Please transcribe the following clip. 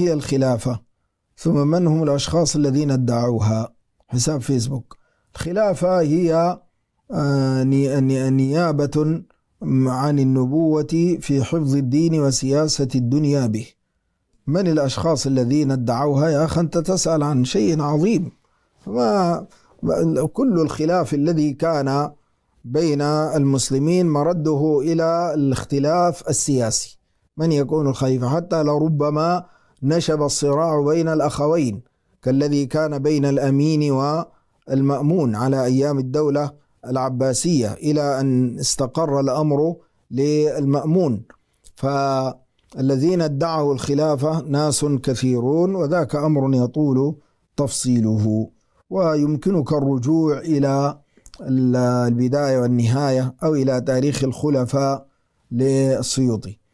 هي الخلافة ثم من هم الأشخاص الذين ادعوها حساب فيسبوك الخلافة هي آه، نيابة عن النبوة في حفظ الدين وسياسة الدنيا به من الأشخاص الذين ادعوها يا أخي أنت تسأل عن شيء عظيم فما كل الخلاف الذي كان بين المسلمين مرده إلى الاختلاف السياسي من يكون الخليفة حتى لربما نشب الصراع بين الأخوين كالذي كان بين الأمين والمأمون على أيام الدولة العباسية إلى أن استقر الأمر للمأمون فالذين ادعوا الخلافة ناس كثيرون وذاك أمر يطول تفصيله ويمكنك الرجوع إلى البداية والنهاية أو إلى تاريخ الخلفاء للسيوطي